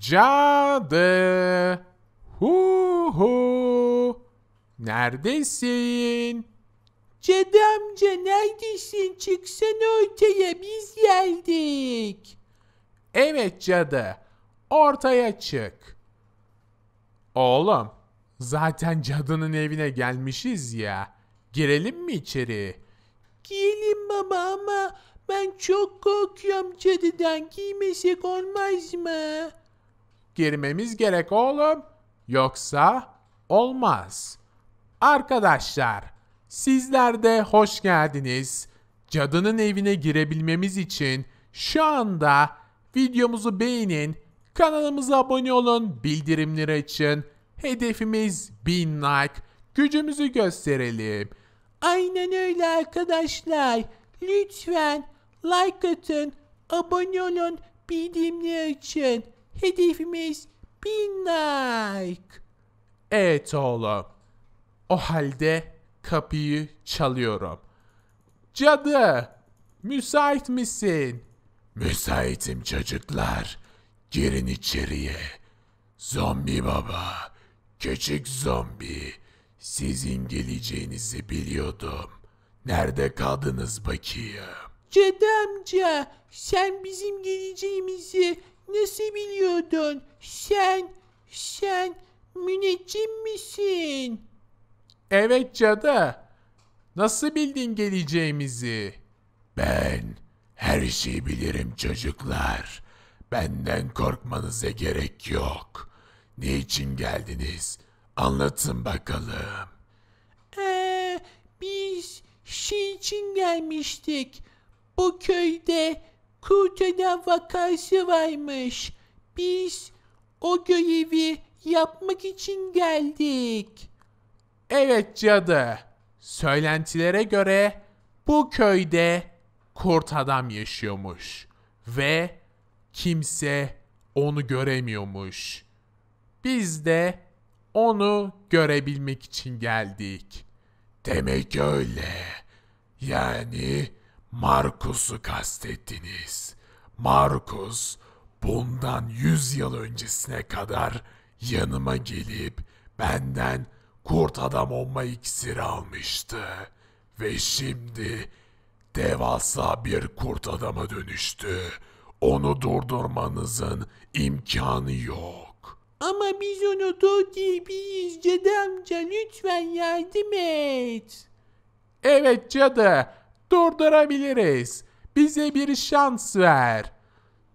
Cadı. Hu hu. Neredesin? Cadı amca neredesin? Çıksana ortaya biz geldik. Evet cadı. Ortaya çık. Oğlum zaten cadının evine gelmişiz ya. Girelim mi içeri? Giyelim baba ama ben çok korkuyorum cadıdan giymesek olmaz mı? girmemiz gerek oğlum. Yoksa olmaz. Arkadaşlar, sizler de hoş geldiniz. Cadının evine girebilmemiz için şu anda videomuzu beğenin, kanalımıza abone olun, bildirimleri için Hedefimiz 1000 like. Gücümüzü gösterelim. Aynen öyle arkadaşlar. Lütfen like atın, abone olun, bildirimleri için Hedefimiz bin like. Evet oğlum. O halde kapıyı çalıyorum. Cadı, müsait misin? Müsaitim çocuklar. Girin içeriye. Zombi baba, küçük zombi. Sizin geleceğinizi biliyordum. Nerede kaldınız bakayım? Cadı amca, sen bizim geleceğimizi Nasıl biliyordun? Sen, sen müneccim misin? Evet cadı. Nasıl bildin geleceğimizi? Ben her şeyi bilirim çocuklar. Benden korkmanıza gerek yok. Ne için geldiniz? Anlatın bakalım. Ee, biz şey için gelmiştik. Bu köyde kurtaran vakası varmış. Biz o görevi yapmak için geldik. Evet cadı. Söylentilere göre bu köyde kurt adam yaşıyormuş ve kimse onu göremiyormuş. Biz de onu görebilmek için geldik. Demek öyle. Yani Markus'u kastettiniz. Markus bundan yüz yıl öncesine kadar yanıma gelip benden kurt adam olma iksiri almıştı. Ve şimdi devasa bir kurt adama dönüştü. Onu durdurmanızın imkanı yok. Ama biz onu durdurabiliriz cadı amca lütfen yardım et. Evet cadı durdurabiliriz. Bize bir şans ver.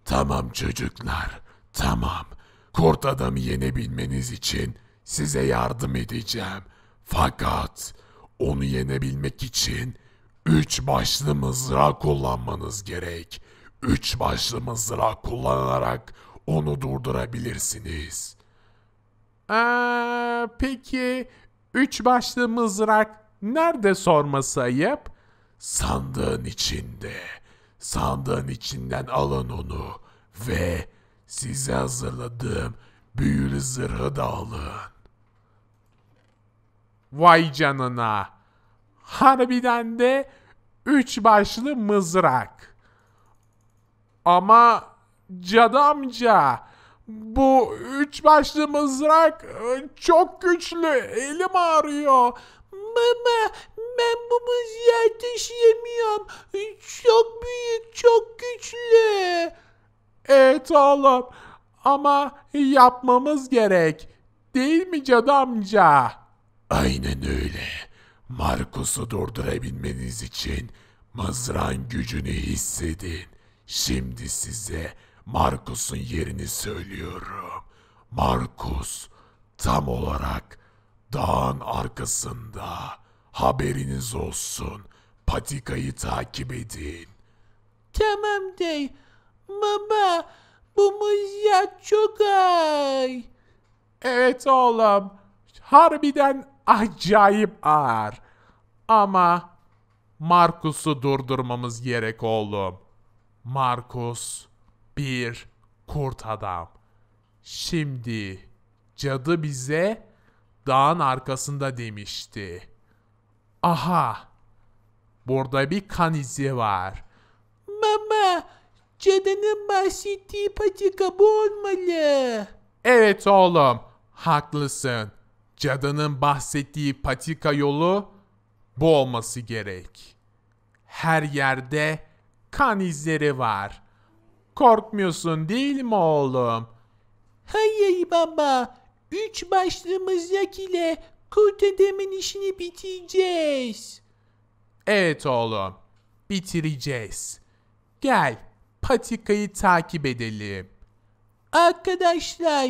Tamam çocuklar, tamam. Kurt adamı yenebilmeniz için size yardım edeceğim. Fakat onu yenebilmek için üç başlı mızrağı kullanmanız gerek. Üç başlı mızrağı kullanarak onu durdurabilirsiniz. Aa, ee, peki üç başlı mızrak nerede sorması ayıp? sandığın içinde. Sandığın içinden alın onu ve size hazırladığım büyülü zırhı da alın. Vay canına. Harbiden de üç başlı mızrak. Ama cadı amca bu üç başlı mızrak ıı, çok güçlü elim ağrıyor. Mama ben bu buzyağı taşıyamıyorum. Çok büyük, çok güçlü. Evet oğlum. Ama yapmamız gerek. Değil mi cadı amca? Aynen öyle. Markus'u durdurabilmeniz için mızrağın gücünü hissedin. Şimdi size Markus'un yerini söylüyorum. Markus tam olarak dağın arkasında Haberiniz olsun. Patikayı takip edin. Tamam dey. Baba bu mızrak çok ağır. Evet oğlum. Harbiden acayip ağır. Ama Markus'u durdurmamız gerek oğlum. Markus bir kurt adam. Şimdi cadı bize dağın arkasında demişti. Aha. Burada bir kan izi var. Mama, cadının bahsettiği patika bu olmalı. Evet oğlum, haklısın. Cadının bahsettiği patika yolu bu olması gerek. Her yerde kan izleri var. Korkmuyorsun değil mi oğlum? Hayır baba. Üç başlı mızrak ile Kurt adamın işini bitireceğiz. Evet oğlum. Bitireceğiz. Gel patikayı takip edelim. Arkadaşlar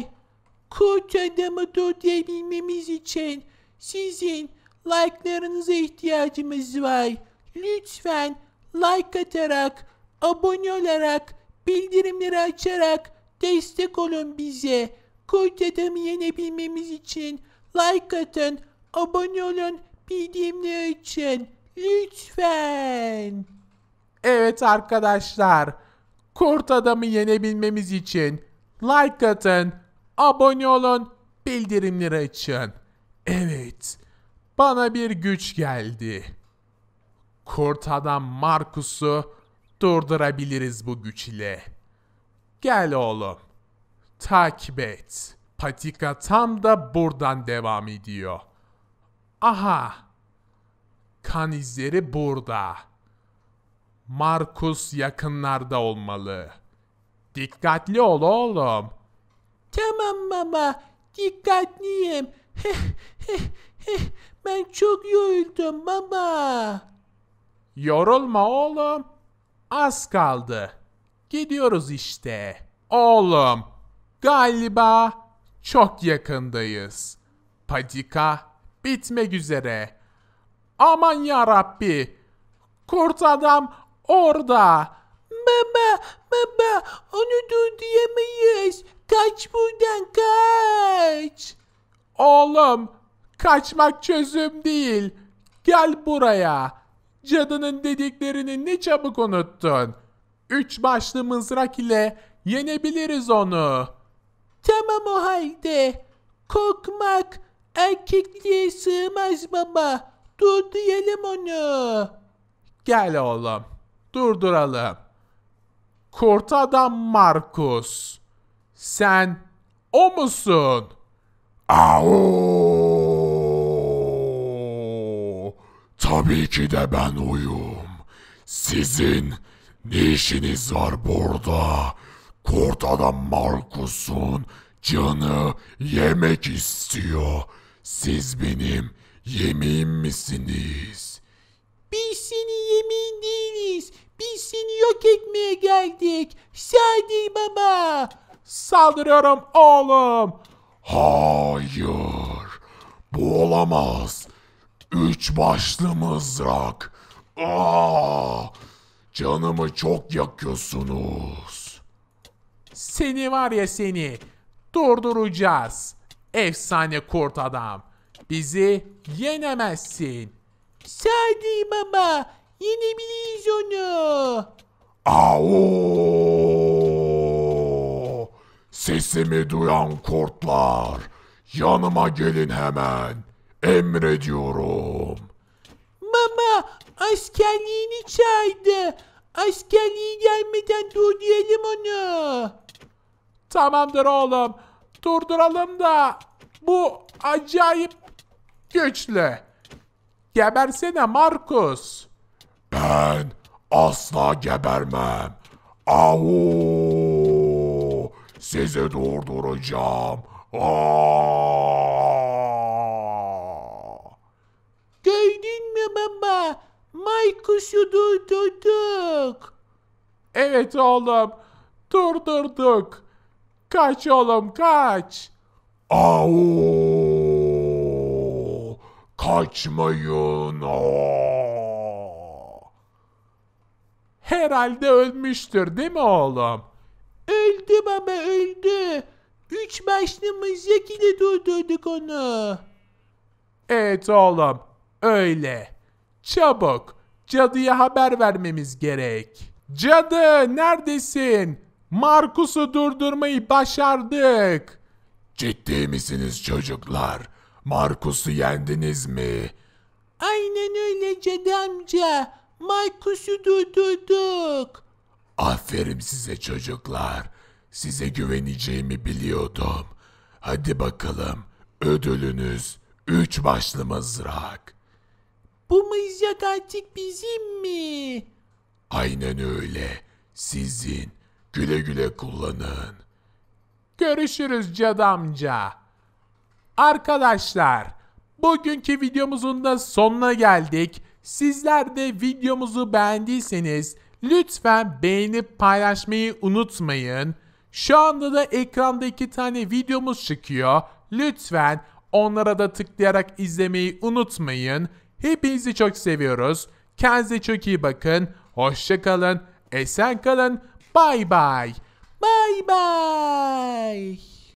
kurt adamı durdurabilmemiz için sizin like'larınıza ihtiyacımız var. Lütfen like atarak, abone olarak, bildirimleri açarak destek olun bize. Kurt adamı yenebilmemiz için like atın, abone olun bildirimler için. Lütfen. Evet arkadaşlar. Kurt adamı yenebilmemiz için like atın, abone olun, bildirimleri açın. Evet. Bana bir güç geldi. Kurt adam Markus'u durdurabiliriz bu güç ile. Gel oğlum. Takip et. Patika tam da buradan devam ediyor. Aha! Kan izleri burada. Markus yakınlarda olmalı. Dikkatli ol oğlum. Tamam baba, dikkatliyim. ben çok yoruldum baba. Yorulma oğlum. Az kaldı. Gidiyoruz işte. Oğlum, galiba çok yakındayız. Patika bitmek üzere. Aman ya Rabbi. Kurt adam orada. Baba, baba onu dur durduramayız. Kaç buradan kaç. Oğlum kaçmak çözüm değil. Gel buraya. Cadının dediklerini ne çabuk unuttun. Üç başlı mızrak ile yenebiliriz onu.'' Tamam o halde. kokmak erkekliğe sığmaz baba. Durduralım onu. Gel oğlum. Durduralım. Kurt adam Markus. Sen o musun? Au! Tabii ki de ben uyum. Sizin ne işiniz var burada? Kurt adam Markus'un canı yemek istiyor. Siz benim yemeğim misiniz? Biz seni yemeğin değiliz. Biz seni yok etmeye geldik. Sadi baba. Saldırıyorum oğlum. Hayır. Bu olamaz. Üç başlı mızrak. Aa, canımı çok yakıyorsunuz. Seni var ya seni durduracağız. Efsane kurt adam. Bizi yenemezsin. Sadi baba yenebiliriz onu. Ao! Sesimi duyan kurtlar yanıma gelin hemen. Emrediyorum. Baba askerliğini çağırdı. Askerliği gelmeden durduralım onu. Tamamdır oğlum. Durduralım da bu acayip güçlü. Gebersene Markus. Ben asla gebermem. Avu! Sizi durduracağım. Aa! Gördün mü baba? Markus'u durdurduk. Evet oğlum. Durdurduk. Kaç oğlum kaç. Au! Kaçmayın. Herhalde ölmüştür değil mi oğlum? Öldü baba öldü. Üç başlı mızrak ile durdurduk onu. Evet oğlum öyle. Çabuk cadıya haber vermemiz gerek. Cadı neredesin? Markus'u durdurmayı başardık. Ciddi misiniz çocuklar? Markus'u yendiniz mi? Aynen öyle cadı amca. Markus'u durdurduk. Aferin size çocuklar. Size güveneceğimi biliyordum. Hadi bakalım ödülünüz üç başlı mızrak. Bu mızrak artık bizim mi? Aynen öyle. Sizin. Güle güle kullanın. Görüşürüz cadı amca. Arkadaşlar, bugünkü videomuzun da sonuna geldik. Sizler de videomuzu beğendiyseniz lütfen beğenip paylaşmayı unutmayın. Şu anda da ekranda iki tane videomuz çıkıyor. Lütfen onlara da tıklayarak izlemeyi unutmayın. Hepinizi çok seviyoruz. Kendinize çok iyi bakın. Hoşçakalın. Esen kalın. Bye bye. Bye bye.